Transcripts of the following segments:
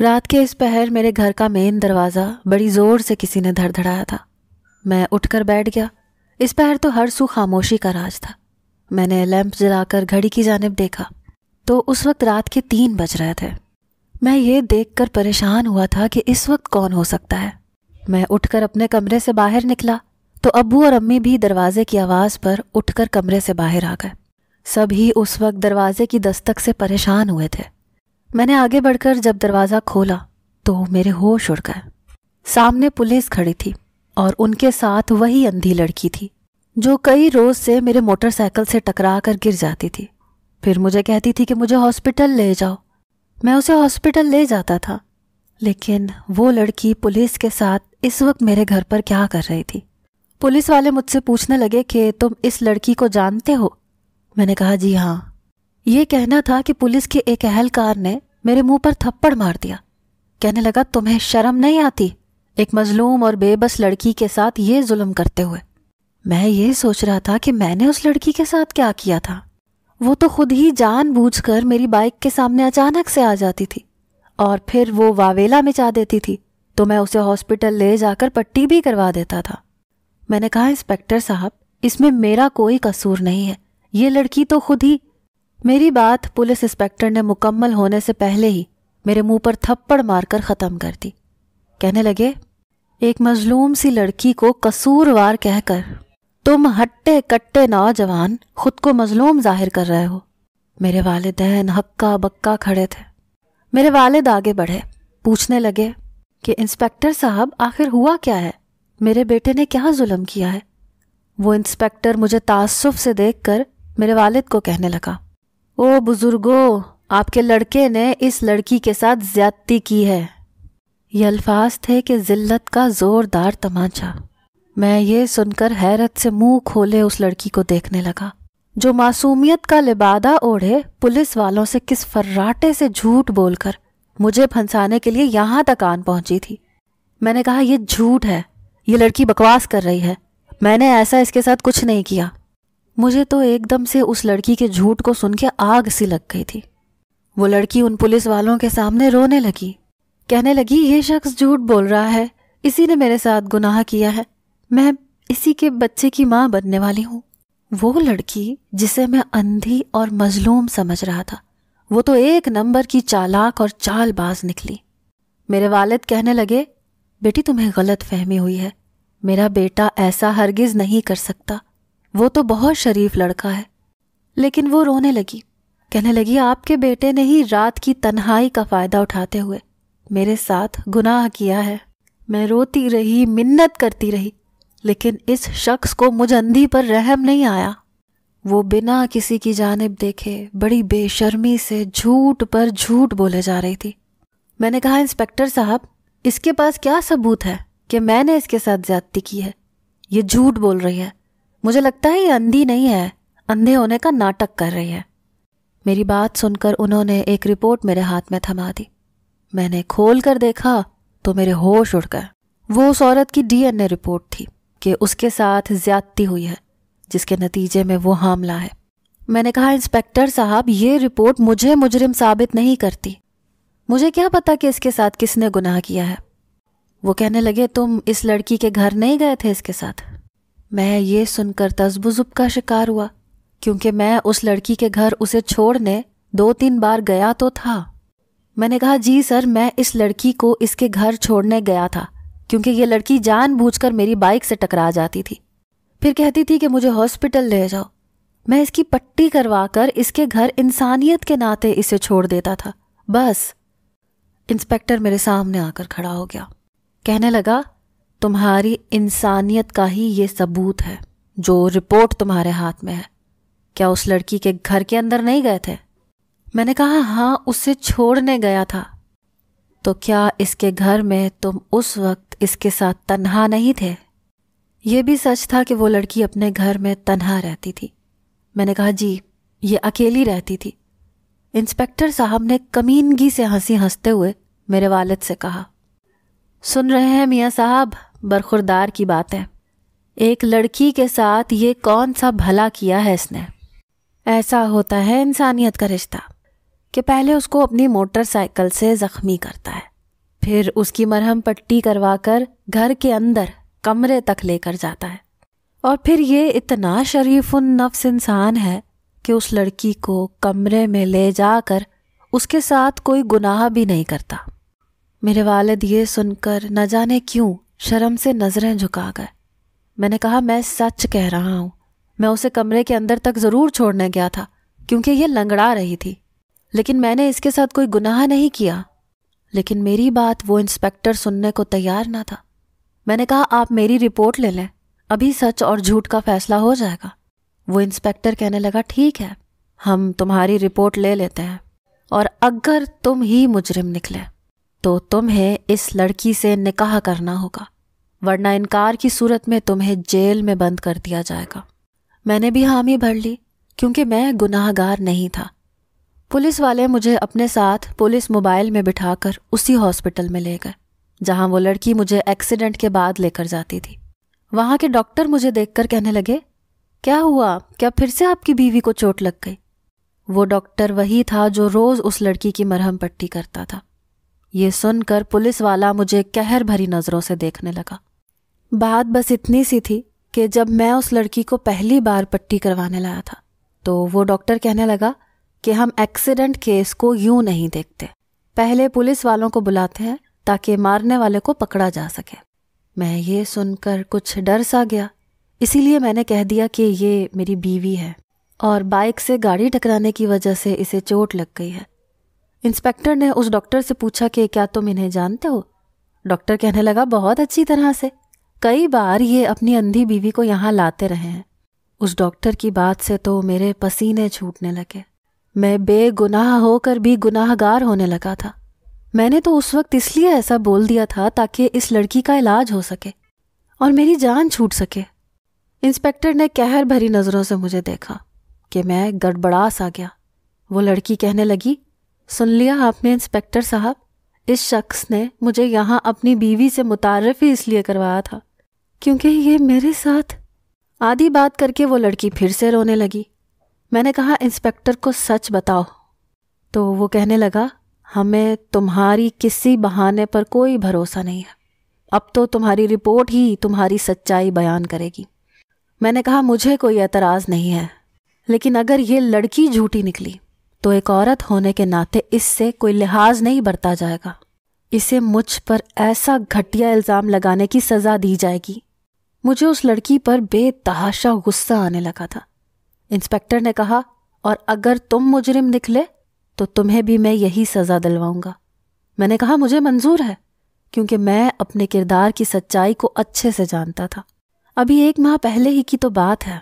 रात के इस पहर मेरे घर का मेन दरवाज़ा बड़ी ज़ोर से किसी ने धड़धड़ाया था मैं उठकर बैठ गया इस पहर तो हर सू खामोशी का राज था मैंने लैंप जलाकर घड़ी की जानब देखा तो उस वक्त रात के तीन बज रहे थे मैं ये देखकर परेशान हुआ था कि इस वक्त कौन हो सकता है मैं उठकर अपने कमरे से बाहर निकला तो अबू और अम्मी भी दरवाजे की आवाज़ पर उठकर कमरे से बाहर आ गए सभी उस वक्त दरवाजे की दस्तक से परेशान हुए थे मैंने आगे बढ़कर जब दरवाज़ा खोला तो मेरे होश उड़ गए सामने पुलिस खड़ी थी और उनके साथ वही अंधी लड़की थी जो कई रोज से मेरे मोटरसाइकिल से टकरा कर गिर जाती थी फिर मुझे कहती थी कि मुझे हॉस्पिटल ले जाओ मैं उसे हॉस्पिटल ले जाता था लेकिन वो लड़की पुलिस के साथ इस वक्त मेरे घर पर क्या कर रही थी पुलिस वाले मुझसे पूछने लगे कि तुम इस लड़की को जानते हो मैंने कहा जी हाँ ये कहना था कि पुलिस के एक अहलकार ने मेरे मुंह पर थप्पड़ मार दिया कहने लगा तुम्हें शर्म नहीं आती एक मजलूम और बेबस लड़की के साथ ये जुल्म करते हुए मैं ये सोच रहा था कि मैंने उस लड़की के साथ क्या किया था वो तो खुद ही जानबूझकर मेरी बाइक के सामने अचानक से आ जाती थी और फिर वो वावेला जा देती थी तो मैं उसे हॉस्पिटल ले जाकर पट्टी भी करवा देता था मैंने कहा इंस्पेक्टर साहब इसमें मेरा कोई कसूर नहीं है ये लड़की तो खुद ही मेरी बात पुलिस इंस्पेक्टर ने मुकम्मल होने से पहले ही मेरे मुंह पर थप्पड़ मारकर ख़त्म कर दी कहने लगे एक मजलूम सी लड़की को कसूरवार कहकर तुम हट्टे कट्टे नौजवान खुद को मजलूम जाहिर कर रहे हो मेरे वालदेन हक्का बक्का खड़े थे मेरे वालिद आगे बढ़े पूछने लगे कि इंस्पेक्टर साहब आखिर हुआ क्या है मेरे बेटे ने क्या जुल्म किया है वो इंस्पेक्टर मुझे तासुफ से देखकर मेरे वालिद को कहने लगा ओ बुजुर्गो आपके लड़के ने इस लड़की के साथ ज्यादती की है ये अल्फाज थे कि जिल्लत का ज़ोरदार तमाचा मैं ये सुनकर हैरत से मुंह खोले उस लड़की को देखने लगा जो मासूमियत का लिबादा ओढ़े पुलिस वालों से किस फर्राटे से झूठ बोलकर मुझे फंसाने के लिए यहां तक आन पहुंची थी मैंने कहा यह झूठ है ये लड़की बकवास कर रही है मैंने ऐसा इसके साथ कुछ नहीं किया मुझे तो एकदम से उस लड़की के झूठ को सुन के आग सी लग गई थी वो लड़की उन पुलिस वालों के सामने रोने लगी कहने लगी ये शख्स झूठ बोल रहा है इसी ने मेरे साथ गुनाह किया है मैं इसी के बच्चे की माँ बनने वाली हूँ वो लड़की जिसे मैं अंधी और मजलूम समझ रहा था वो तो एक नंबर की चालाक और चालबाज निकली मेरे वालिद कहने लगे बेटी तुम्हें गलत फहमी हुई है मेरा बेटा ऐसा हरगिज नहीं कर सकता वो तो बहुत शरीफ लड़का है लेकिन वो रोने लगी कहने लगी आपके बेटे ने ही रात की तन्हाई का फ़ायदा उठाते हुए मेरे साथ गुनाह किया है मैं रोती रही मिन्नत करती रही लेकिन इस शख्स को मुझ अंधी पर रहम नहीं आया वो बिना किसी की जानब देखे बड़ी बेशर्मी से झूठ पर झूठ बोले जा रही थी मैंने कहा इंस्पेक्टर साहब इसके पास क्या सबूत है कि मैंने इसके साथ ज्यादती की है ये झूठ बोल रही है मुझे लगता है ये अंधी नहीं है अंधे होने का नाटक कर रही है मेरी बात सुनकर उन्होंने एक रिपोर्ट मेरे हाथ में थमा दी मैंने खोल कर देखा तो मेरे होश उड़ गए वो उस औरत की डीएनए रिपोर्ट थी कि उसके साथ ज्यादती हुई है जिसके नतीजे में वो हमला है मैंने कहा इंस्पेक्टर साहब ये रिपोर्ट मुझे मुजरिम साबित नहीं करती मुझे क्या पता कि इसके साथ किसने गुनाह किया है वो कहने लगे तुम इस लड़की के घर नहीं गए थे इसके साथ मैं ये सुनकर तजबुजुब का शिकार हुआ क्योंकि मैं उस लड़की के घर उसे छोड़ने दो तीन बार गया तो था मैंने कहा जी सर मैं इस लड़की को इसके घर छोड़ने गया था क्योंकि ये लड़की जानबूझकर मेरी बाइक से टकरा जाती थी फिर कहती थी कि मुझे हॉस्पिटल ले जाओ मैं इसकी पट्टी करवाकर इसके घर इंसानियत के नाते इसे छोड़ देता था बस इंस्पेक्टर मेरे सामने आकर खड़ा हो गया कहने लगा तुम्हारी इंसानियत का ही ये सबूत है जो रिपोर्ट तुम्हारे हाथ में है क्या उस लड़की के घर के अंदर नहीं गए थे मैंने कहा हाँ उसे छोड़ने गया था तो क्या इसके घर में तुम उस वक्त इसके साथ तन्हा नहीं थे यह भी सच था कि वो लड़की अपने घर में तन्हा रहती थी मैंने कहा जी ये अकेली रहती थी इंस्पेक्टर साहब ने कमीनगी से हंसी हंसते हुए मेरे वालद से कहा सुन रहे हैं मियाँ साहब बरखुरदार की बात है एक लड़की के साथ ये कौन सा भला किया है इसने ऐसा होता है इंसानियत का रिश्ता कि पहले उसको अपनी मोटरसाइकिल से ज़ख्मी करता है फिर उसकी मरहम पट्टी करवा कर घर के अंदर कमरे तक लेकर जाता है और फिर ये इतना शरीफ उन नफ्स इंसान है कि उस लड़की को कमरे में ले जाकर उसके साथ कोई गुनाह भी नहीं करता मेरे वालद ये सुनकर न जाने क्यों शर्म से नज़रें झुका गए मैंने कहा मैं सच कह रहा हूँ मैं उसे कमरे के अंदर तक ज़रूर छोड़ने गया था क्योंकि यह लंगड़ा रही थी लेकिन मैंने इसके साथ कोई गुनाह नहीं किया लेकिन मेरी बात वो इंस्पेक्टर सुनने को तैयार ना था मैंने कहा आप मेरी रिपोर्ट ले लें अभी सच और झूठ का फैसला हो जाएगा वो इंस्पेक्टर कहने लगा ठीक है हम तुम्हारी रिपोर्ट ले लेते हैं और अगर तुम ही मुजरिम निकले तो तुम्हें इस लड़की से निकाह करना होगा वरना इनकार की सूरत में तुम्हें जेल में बंद कर दिया जाएगा मैंने भी हामी भर ली क्योंकि मैं गुनाहगार नहीं था पुलिस वाले मुझे अपने साथ पुलिस मोबाइल में बिठाकर उसी हॉस्पिटल में ले गए जहाँ वो लड़की मुझे एक्सीडेंट के बाद लेकर जाती थी वहां के डॉक्टर मुझे देखकर कहने लगे क्या हुआ क्या फिर से आपकी बीवी को चोट लग गई वो डॉक्टर वही था जो रोज़ उस लड़की की मरहम पट्टी करता था ये सुनकर पुलिस वाला मुझे कहर भरी नज़रों से देखने लगा बात बस इतनी सी थी कि जब मैं उस लड़की को पहली बार पट्टी करवाने लाया था तो वो डॉक्टर कहने लगा कि हम एक्सीडेंट केस को यूं नहीं देखते पहले पुलिस वालों को बुलाते हैं ताकि मारने वाले को पकड़ा जा सके मैं ये सुनकर कुछ डर सा गया इसीलिए मैंने कह दिया कि ये मेरी बीवी है और बाइक से गाड़ी टकराने की वजह से इसे चोट लग गई है इंस्पेक्टर ने उस डॉक्टर से पूछा कि क्या तुम इन्हें जानते हो डॉक्टर कहने लगा बहुत अच्छी तरह से कई बार ये अपनी अंधी बीवी को यहाँ लाते रहे हैं उस डॉक्टर की बात से तो मेरे पसीने छूटने लगे मैं बेगुनाह होकर भी गुनाहगार होने लगा था मैंने तो उस वक्त इसलिए ऐसा बोल दिया था ताकि इस लड़की का इलाज हो सके और मेरी जान छूट सके इंस्पेक्टर ने कहर भरी नज़रों से मुझे देखा कि मैं गड़बड़ा सा गया वो लड़की कहने लगी सुन लिया आपने इंस्पेक्टर साहब इस शख्स ने मुझे यहाँ अपनी बीवी से मुतारफ़ ही इसलिए करवाया था क्योंकि ये मेरे साथ आधी बात करके वो लड़की फिर से रोने लगी मैंने कहा इंस्पेक्टर को सच बताओ तो वो कहने लगा हमें तुम्हारी किसी बहाने पर कोई भरोसा नहीं है अब तो तुम्हारी रिपोर्ट ही तुम्हारी सच्चाई बयान करेगी मैंने कहा मुझे कोई एतराज़ नहीं है लेकिन अगर ये लड़की झूठी निकली तो एक औरत होने के नाते इससे कोई लिहाज नहीं बरता जाएगा इसे मुझ पर ऐसा घटिया इल्ज़ाम लगाने की सज़ा दी जाएगी मुझे उस लड़की पर बेतहाशा गुस्सा आने लगा था इंस्पेक्टर ने कहा और अगर तुम मुजरिम निकले तो तुम्हें भी मैं यही सज़ा दिलवाऊंगा मैंने कहा मुझे मंजूर है क्योंकि मैं अपने किरदार की सच्चाई को अच्छे से जानता था अभी एक माह पहले ही की तो बात है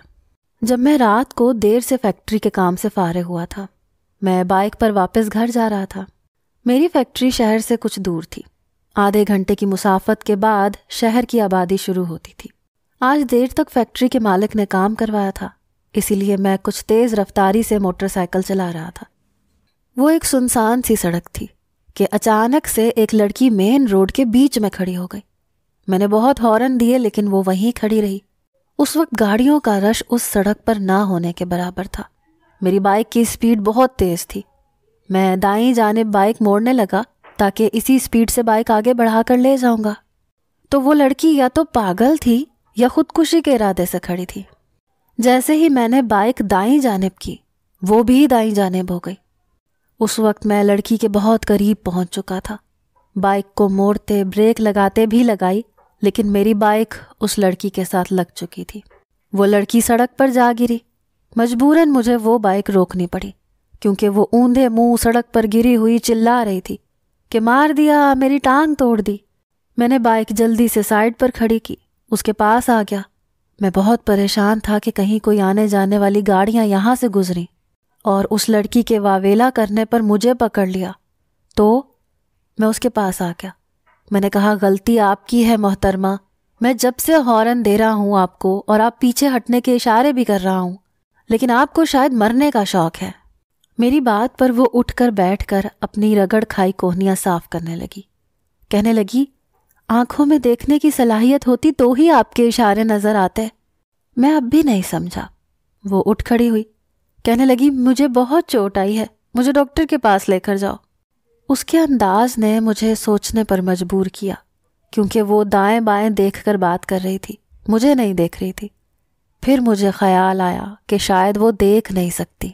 जब मैं रात को देर से फैक्ट्री के काम से फारे हुआ था मैं बाइक पर वापस घर जा रहा था मेरी फैक्ट्री शहर से कुछ दूर थी आधे घंटे की मुसाफत के बाद शहर की आबादी शुरू होती थी आज देर तक फैक्ट्री के मालिक ने काम करवाया था इसीलिए मैं कुछ तेज रफ्तारी से मोटरसाइकिल चला रहा था वो एक सुनसान सी सड़क थी कि अचानक से एक लड़की मेन रोड के बीच में खड़ी हो गई मैंने बहुत हॉर्न दिए लेकिन वो वहीं खड़ी रही उस वक्त गाड़ियों का रश उस सड़क पर ना होने के बराबर था मेरी बाइक की स्पीड बहुत तेज़ थी मैं दाई जानब बाइक मोड़ने लगा ताकि इसी स्पीड से बाइक आगे बढ़ा कर ले जाऊंगा तो वो लड़की या तो पागल थी या खुदकुशी के इरादे से खड़ी थी जैसे ही मैंने बाइक दाई जानब की वो भी दाई जानब हो गई उस वक्त मैं लड़की के बहुत करीब पहुंच चुका था बाइक को मोड़ते ब्रेक लगाते भी लगाई लेकिन मेरी बाइक उस लड़की के साथ लग चुकी थी वो लड़की सड़क पर जा गिरी मजबूरन मुझे वो बाइक रोकनी पड़ी क्योंकि वो ऊंधे मुंह सड़क पर गिरी हुई चिल्ला रही थी कि मार दिया मेरी टांग तोड़ दी मैंने बाइक जल्दी से साइड पर खड़ी की उसके पास आ गया मैं बहुत परेशान था कि कहीं कोई आने जाने वाली गाड़ियां यहां से गुजरी और उस लड़की के वावेला करने पर मुझे पकड़ लिया तो मैं उसके पास आ गया मैंने कहा गलती आपकी है मोहतरमा मैं जब से हॉर्न दे रहा हूँ आपको और आप पीछे हटने के इशारे भी कर रहा हूँ लेकिन आपको शायद मरने का शौक है मेरी बात पर वो उठकर बैठकर अपनी रगड़ खाई कोहनियां साफ करने लगी कहने लगी आंखों में देखने की सलाहियत होती तो ही आपके इशारे नजर आते मैं अब भी नहीं समझा वो उठ खड़ी हुई कहने लगी मुझे बहुत चोट आई है मुझे डॉक्टर के पास लेकर जाओ उसके अंदाज ने मुझे सोचने पर मजबूर किया क्योंकि वो दाएं बाएं देखकर बात कर रही थी मुझे नहीं देख रही थी फिर मुझे ख्याल आया कि शायद वो देख नहीं सकती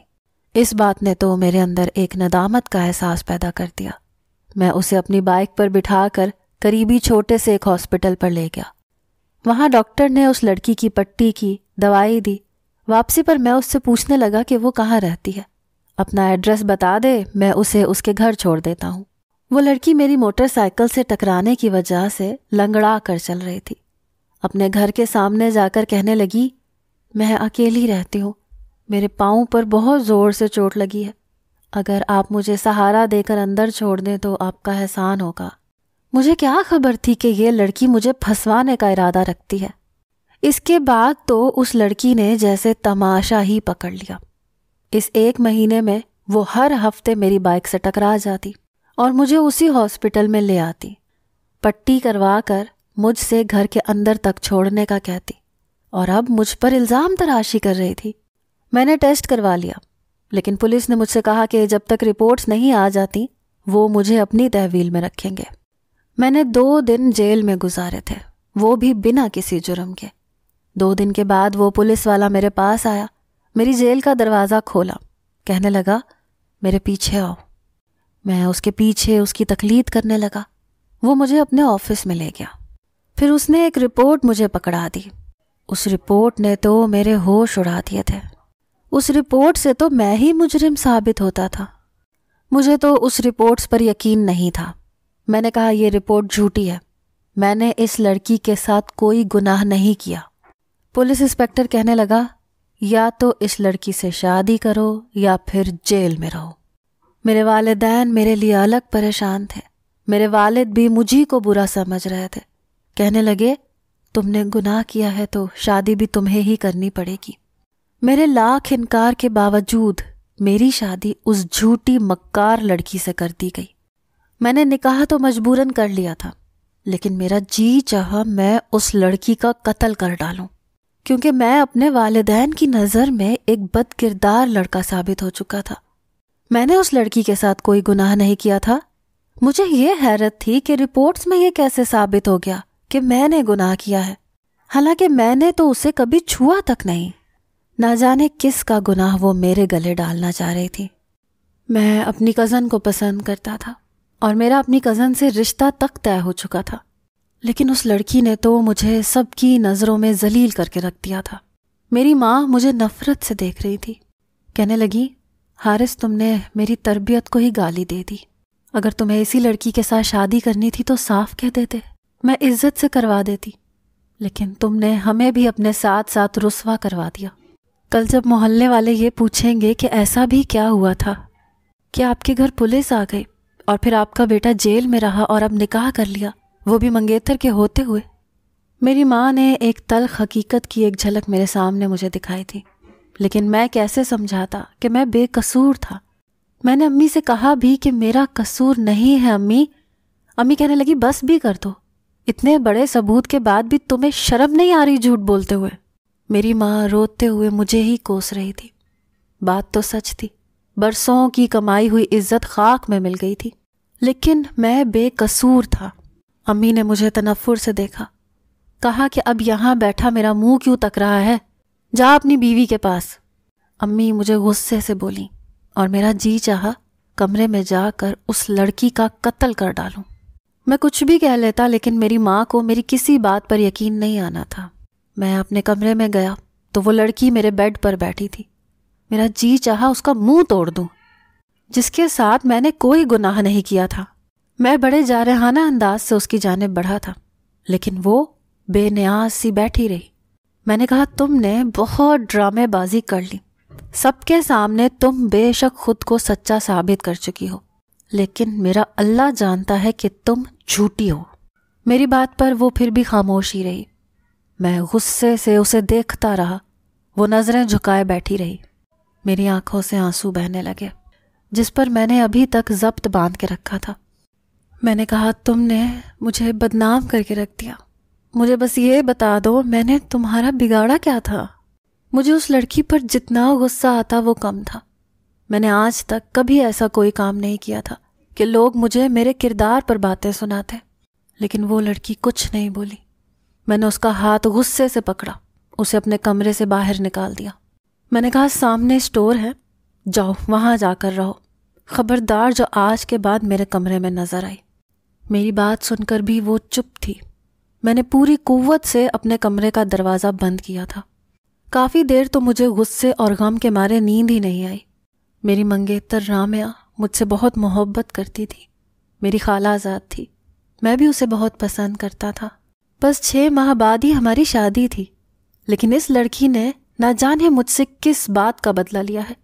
इस बात ने तो मेरे अंदर एक नदामत का एहसास पैदा कर दिया मैं उसे अपनी बाइक पर बिठा कर करीबी छोटे से एक हॉस्पिटल पर ले गया वहाँ डॉक्टर ने उस लड़की की पट्टी की दवाई दी वापसी पर मैं उससे पूछने लगा कि वो कहाँ रहती है अपना एड्रेस बता दे मैं उसे उसके घर छोड़ देता हूँ वो लड़की मेरी मोटरसाइकिल से टकराने की वजह से लंगड़ा कर चल रही थी अपने घर के सामने जाकर कहने लगी मैं अकेली रहती हूँ मेरे पाँव पर बहुत ज़ोर से चोट लगी है अगर आप मुझे सहारा देकर अंदर छोड़ दें तो आपका एहसान होगा मुझे क्या खबर थी कि यह लड़की मुझे फंसवाने का इरादा रखती है इसके बाद तो उस लड़की ने जैसे तमाशा ही पकड़ लिया इस एक महीने में वो हर हफ्ते मेरी बाइक से टकरा जाती और मुझे उसी हॉस्पिटल में ले आती पट्टी करवा कर मुझसे घर के अंदर तक छोड़ने का कहती और अब मुझ पर इल्ज़ाम तराशी कर रही थी मैंने टेस्ट करवा लिया लेकिन पुलिस ने मुझसे कहा कि जब तक रिपोर्ट्स नहीं आ जाती वो मुझे अपनी तहवील में रखेंगे मैंने दो दिन जेल में गुजारे थे वो भी बिना किसी जुर्म के दो दिन के बाद वो पुलिस वाला मेरे पास आया मेरी जेल का दरवाज़ा खोला कहने लगा मेरे पीछे आओ मैं उसके पीछे उसकी तकलीद करने लगा वो मुझे अपने ऑफिस में ले गया फिर उसने एक रिपोर्ट मुझे पकड़ा दी उस रिपोर्ट ने तो मेरे होश उड़ा दिए थे उस रिपोर्ट से तो मैं ही मुजरिम साबित होता था मुझे तो उस रिपोर्ट्स पर यकीन नहीं था मैंने कहा यह रिपोर्ट झूठी है मैंने इस लड़की के साथ कोई गुनाह नहीं किया पुलिस इंस्पेक्टर कहने लगा या तो इस लड़की से शादी करो या फिर जेल में रहो मेरे वालदेन मेरे लिए अलग परेशान थे मेरे वालिद भी मुझी को बुरा समझ रहे थे कहने लगे तुमने गुनाह किया है तो शादी भी तुम्हें ही करनी पड़ेगी मेरे लाख इनकार के बावजूद मेरी शादी उस झूठी मक्कार लड़की से कर दी गई मैंने निकाह तो मजबूरन कर लिया था लेकिन मेरा जी चाह मैं उस लड़की का कत्ल कर डालूं क्योंकि मैं अपने वालदेन की नज़र में एक बद किरदार लड़का साबित हो चुका था मैंने उस लड़की के साथ कोई गुनाह नहीं किया था मुझे ये हैरत थी कि रिपोर्ट्स में यह कैसे साबित हो गया कि मैंने गुनाह किया है हालांकि मैंने तो उसे कभी छुआ तक नहीं ना जाने किस का गुनाह वो मेरे गले डालना चाह रही थी मैं अपनी कज़न को पसंद करता था और मेरा अपनी कज़न से रिश्ता तक तय हो चुका था लेकिन उस लड़की ने तो मुझे सबकी नज़रों में जलील करके रख दिया था मेरी माँ मुझे नफ़रत से देख रही थी कहने लगी हारिस तुमने मेरी तरबियत को ही गाली दे दी अगर तुम्हें इसी लड़की के साथ शादी करनी थी तो साफ कह देते मैं इज्जत से करवा देती लेकिन तुमने हमें भी अपने साथ साथ रुसवा करवा दिया कल जब मोहल्ले वाले ये पूछेंगे कि ऐसा भी क्या हुआ था कि आपके घर पुलिस आ गई और फिर आपका बेटा जेल में रहा और अब निकाह कर लिया वो भी मंगेतर के होते हुए मेरी माँ ने एक तल हकीकत की एक झलक मेरे सामने मुझे दिखाई थी लेकिन मैं कैसे समझाता कि मैं बेकसूर था मैंने अम्मी से कहा भी कि मेरा कसूर नहीं है अम्मी अम्मी कहने लगी बस भी कर दो इतने बड़े सबूत के बाद भी तुम्हें शर्म नहीं आ रही झूठ बोलते हुए मेरी माँ रोते हुए मुझे ही कोस रही थी बात तो सच थी बरसों की कमाई हुई इज्जत खाक में मिल गई थी लेकिन मैं बेकसूर था अम्मी ने मुझे तनफुर से देखा कहा कि अब यहाँ बैठा मेरा मुंह क्यों तक रहा है जा अपनी बीवी के पास अम्मी मुझे गुस्से से बोली और मेरा जी चाह कमरे में जाकर उस लड़की का कत्ल कर डालूं मैं कुछ भी कह लेता लेकिन मेरी माँ को मेरी किसी बात पर यकीन नहीं आना था मैं अपने कमरे में गया तो वो लड़की मेरे बेड पर बैठी थी मेरा जी चाहा उसका मुंह तोड़ दूं, जिसके साथ मैंने कोई गुनाह नहीं किया था मैं बड़े जारहाना अंदाज से उसकी जानब बढ़ा था लेकिन वो बेनियाज सी बैठी रही मैंने कहा तुमने बहुत ड्रामेबाजी कर ली सबके सामने तुम बेशक खुद को सच्चा साबित कर चुकी हो लेकिन मेरा अल्लाह जानता है कि तुम झूठी हो मेरी बात पर वो फिर भी खामोश ही रही मैं गुस्से से उसे देखता रहा वो नज़रें झुकाए बैठी रही मेरी आंखों से आंसू बहने लगे जिस पर मैंने अभी तक जब्त बांध के रखा था मैंने कहा तुमने मुझे बदनाम करके रख दिया मुझे बस ये बता दो मैंने तुम्हारा बिगाड़ा क्या था मुझे उस लड़की पर जितना गुस्सा आता वो कम था मैंने आज तक कभी ऐसा कोई काम नहीं किया था कि लोग मुझे मेरे किरदार पर बातें सुनाते लेकिन वो लड़की कुछ नहीं बोली मैंने उसका हाथ गुस्से से पकड़ा उसे अपने कमरे से बाहर निकाल दिया मैंने कहा सामने स्टोर है जाओ वहाँ जाकर रहो खबरदार जो आज के बाद मेरे कमरे में नज़र आई मेरी बात सुनकर भी वो चुप थी मैंने पूरी कुवत से अपने कमरे का दरवाज़ा बंद किया था काफ़ी देर तो मुझे गुस्से और गम के मारे नींद ही नहीं आई मेरी मंगेतर रामया मुझसे बहुत मोहब्बत करती थी मेरी खाला आज़ाद थी मैं भी उसे बहुत पसंद करता था बस छः माह बाद ही हमारी शादी थी लेकिन इस लड़की ने ना जाने मुझसे किस बात का बदला लिया है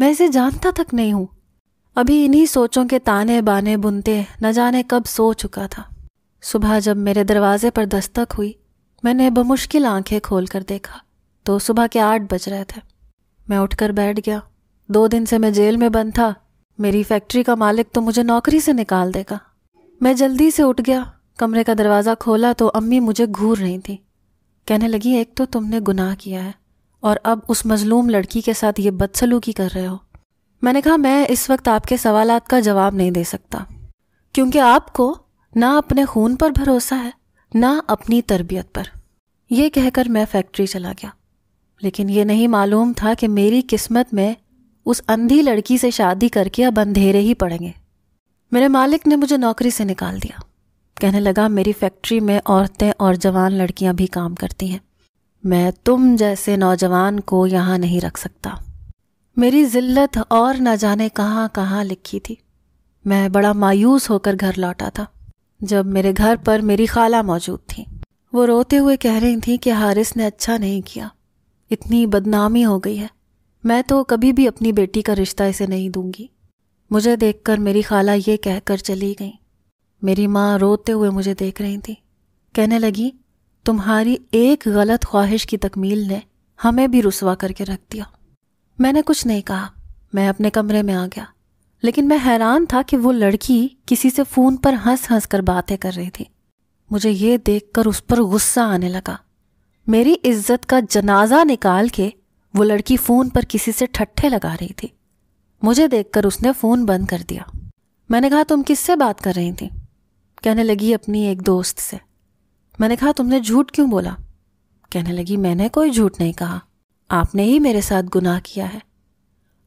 मैं इसे जानता तक नहीं हूँ अभी इन्हीं सोचों के ताने बाने बुनते न जाने कब सो चुका था सुबह जब मेरे दरवाजे पर दस्तक हुई मैंने बमुश्किल आंखें खोल कर देखा तो सुबह के आठ बज रहे थे मैं उठकर बैठ गया दो दिन से मैं जेल में बंद था मेरी फैक्ट्री का मालिक तो मुझे नौकरी से निकाल देगा मैं जल्दी से उठ गया कमरे का दरवाज़ा खोला तो अम्मी मुझे घूर रही थी कहने लगी एक तो तुमने गुनाह किया है और अब उस मजलूम लड़की के साथ ये बदसलूकी कर रहे हो मैंने कहा मैं इस वक्त आपके सवाल का जवाब नहीं दे सकता क्योंकि आपको ना अपने खून पर भरोसा है ना अपनी तरबियत पर यह कहकर मैं फैक्ट्री चला गया लेकिन ये नहीं मालूम था कि मेरी किस्मत में उस अंधी लड़की से शादी करके अब अंधेरे ही पड़ेंगे मेरे मालिक ने मुझे नौकरी से निकाल दिया कहने लगा मेरी फैक्ट्री में औरतें और जवान लड़कियां भी काम करती हैं मैं तुम जैसे नौजवान को यहाँ नहीं रख सकता मेरी जिल्लत और न जाने कहाँ कहाँ लिखी थी मैं बड़ा मायूस होकर घर लौटा था जब मेरे घर पर मेरी खाला मौजूद थी वो रोते हुए कह रही थी कि हारिस ने अच्छा नहीं किया इतनी बदनामी हो गई है मैं तो कभी भी अपनी बेटी का रिश्ता इसे नहीं दूंगी मुझे देखकर मेरी खाला ये कहकर चली गई मेरी माँ रोते हुए मुझे देख रही थी कहने लगी तुम्हारी एक गलत ख्वाहिश की तकमील ने हमें भी रुसवा करके रख दिया मैंने कुछ नहीं कहा मैं अपने कमरे में आ गया लेकिन मैं हैरान था कि वो लड़की किसी से फ़ोन पर हंस हंस कर बातें कर रही थी मुझे ये देखकर उस पर गुस्सा आने लगा मेरी इज्जत का जनाजा निकाल के वो लड़की फ़ोन पर किसी से ठट्ठे लगा रही थी मुझे देखकर उसने फ़ोन बंद कर दिया मैंने कहा तुम किससे बात कर रही थी कहने लगी अपनी एक दोस्त से मैंने कहा तुमने झूठ क्यों बोला कहने लगी मैंने कोई झूठ नहीं कहा आपने ही मेरे साथ गुनाह किया है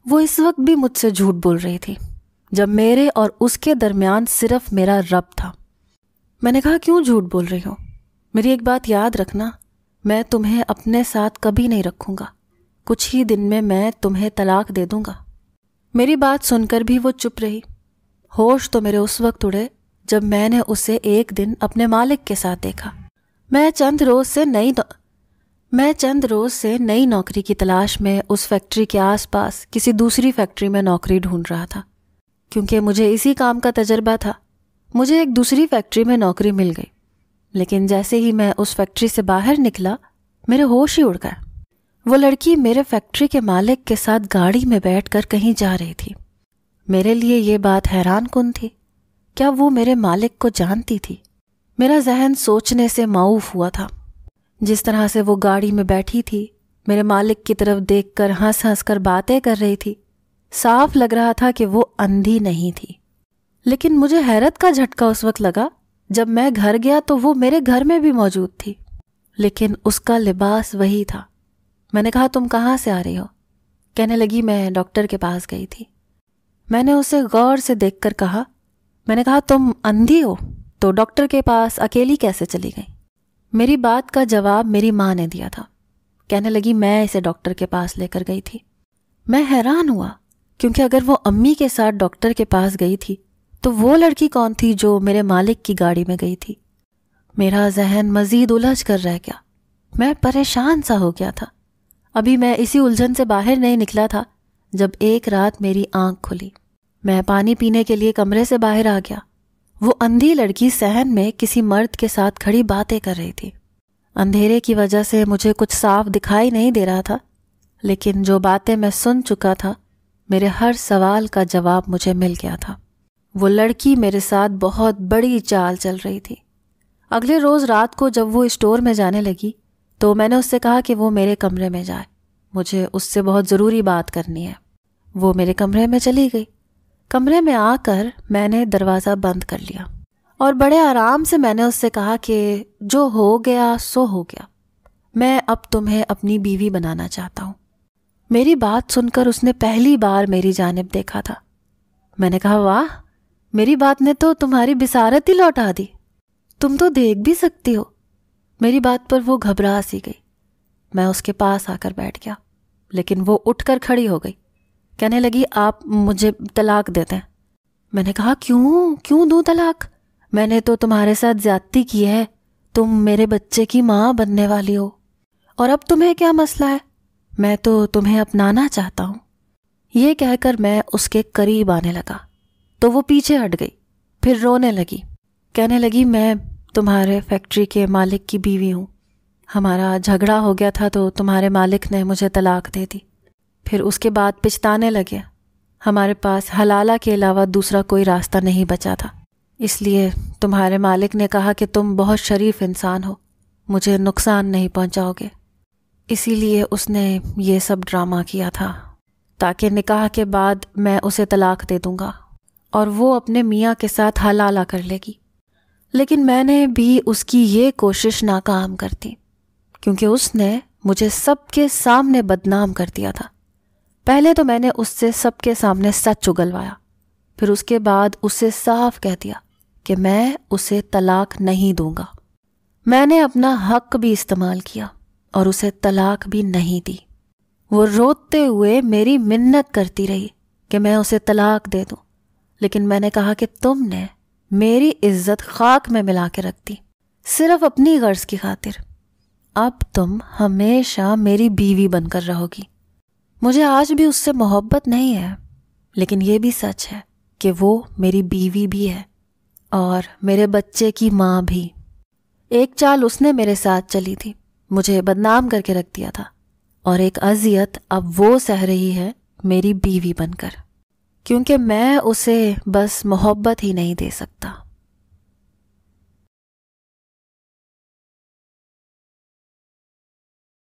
वो इस वक्त भी मुझसे झूठ बोल रही थी जब मेरे और उसके दरमियान सिर्फ मेरा रब था मैंने कहा क्यों झूठ बोल रही हो मेरी एक बात याद रखना मैं तुम्हें अपने साथ कभी नहीं रखूंगा कुछ ही दिन में मैं तुम्हें तलाक दे दूंगा मेरी बात सुनकर भी वो चुप रही होश तो मेरे उस वक्त उड़े जब मैंने उसे एक दिन अपने मालिक के साथ देखा मैं चंद रोज से नई मैं चंद रोज से नई नौकरी की तलाश में उस फैक्ट्री के आसपास किसी दूसरी फैक्ट्री में नौकरी ढूंढ रहा था क्योंकि मुझे इसी काम का तजर्बा था मुझे एक दूसरी फैक्ट्री में नौकरी मिल गई लेकिन जैसे ही मैं उस फैक्ट्री से बाहर निकला मेरे होश ही उड़ गए वो लड़की मेरे फैक्ट्री के मालिक के साथ गाड़ी में बैठकर कहीं जा रही थी मेरे लिए ये बात हैरान कन थी क्या वो मेरे मालिक को जानती थी मेरा जहन सोचने से माऊफ हुआ था जिस तरह से वो गाड़ी में बैठी थी मेरे मालिक की तरफ देखकर हंस हंस कर बातें कर रही थी साफ लग रहा था कि वो अंधी नहीं थी लेकिन मुझे हैरत का झटका उस वक्त लगा जब मैं घर गया तो वो मेरे घर में भी मौजूद थी लेकिन उसका लिबास वही था मैंने कहा तुम कहाँ से आ रही हो कहने लगी मैं डॉक्टर के पास गई थी मैंने उसे गौर से देखकर कहा मैंने कहा तुम अंधी हो तो डॉक्टर के पास अकेली कैसे चली गई मेरी बात का जवाब मेरी माँ ने दिया था कहने लगी मैं इसे डॉक्टर के पास लेकर गई थी मैं हैरान हुआ क्योंकि अगर वो अम्मी के साथ डॉक्टर के पास गई थी तो वो लड़की कौन थी जो मेरे मालिक की गाड़ी में गई थी मेरा जहन मजीद उलझ कर रह गया मैं परेशान सा हो गया था अभी मैं इसी उलझन से बाहर नहीं निकला था जब एक रात मेरी आंख खुली मैं पानी पीने के लिए कमरे से बाहर आ गया वो अंधी लड़की सहन में किसी मर्द के साथ खड़ी बातें कर रही थी अंधेरे की वजह से मुझे कुछ साफ दिखाई नहीं दे रहा था लेकिन जो बातें मैं सुन चुका था मेरे हर सवाल का जवाब मुझे मिल गया था वो लड़की मेरे साथ बहुत बड़ी चाल चल रही थी अगले रोज़ रात को जब वो स्टोर में जाने लगी तो मैंने उससे कहा कि वो मेरे कमरे में जाए मुझे उससे बहुत ज़रूरी बात करनी है वो मेरे कमरे में चली गई कमरे में आकर मैंने दरवाज़ा बंद कर लिया और बड़े आराम से मैंने उससे कहा कि जो हो गया सो हो गया मैं अब तुम्हें अपनी बीवी बनाना चाहता हूँ मेरी बात सुनकर उसने पहली बार मेरी जानब देखा था मैंने कहा वाह मेरी बात ने तो तुम्हारी बिसारत ही लौटा दी तुम तो देख भी सकती हो मेरी बात पर वो घबरा सी गई मैं उसके पास आकर बैठ गया लेकिन वो उठकर खड़ी हो गई कहने लगी आप मुझे तलाक देते हैं मैंने कहा क्यों क्यों दू तलाक मैंने तो तुम्हारे साथ ज्यादती की है तुम मेरे बच्चे की माँ बनने वाली हो और अब तुम्हें क्या मसला है मैं तो तुम्हें अपनाना चाहता हूँ ये कहकर मैं उसके करीब आने लगा तो वो पीछे हट गई फिर रोने लगी कहने लगी मैं तुम्हारे फैक्ट्री के मालिक की बीवी हूँ हमारा झगड़ा हो गया था तो तुम्हारे मालिक ने मुझे तलाक दे दी फिर उसके बाद पिछताने लगे हमारे पास हलाला के अलावा दूसरा कोई रास्ता नहीं बचा था इसलिए तुम्हारे मालिक ने कहा कि तुम बहुत शरीफ इंसान हो मुझे नुकसान नहीं पहुंचाओगे इसीलिए उसने ये सब ड्रामा किया था ताकि निकाह के बाद मैं उसे तलाक दे दूंगा और वो अपने मियाँ के साथ हलाला कर लेगी लेकिन मैंने भी उसकी ये कोशिश नाकाम कर दी क्योंकि उसने मुझे सबके सामने बदनाम कर दिया था पहले तो मैंने उससे सबके सामने सच उगलवाया फिर उसके बाद उसे साफ कह दिया कि मैं उसे तलाक नहीं दूंगा मैंने अपना हक भी इस्तेमाल किया और उसे तलाक भी नहीं दी वो रोते हुए मेरी मिन्नत करती रही कि मैं उसे तलाक दे दूं लेकिन मैंने कहा कि तुमने मेरी इज्जत खाक में मिला के रखती सिर्फ अपनी गर्ज की खातिर अब तुम हमेशा मेरी बीवी बनकर रहोगी मुझे आज भी उससे मोहब्बत नहीं है लेकिन यह भी सच है कि वो मेरी बीवी भी है और मेरे बच्चे की माँ भी एक चाल उसने मेरे साथ चली थी मुझे बदनाम करके रख दिया था और एक अजियत अब वो सह रही है मेरी बीवी बनकर क्योंकि मैं उसे बस मोहब्बत ही नहीं दे सकता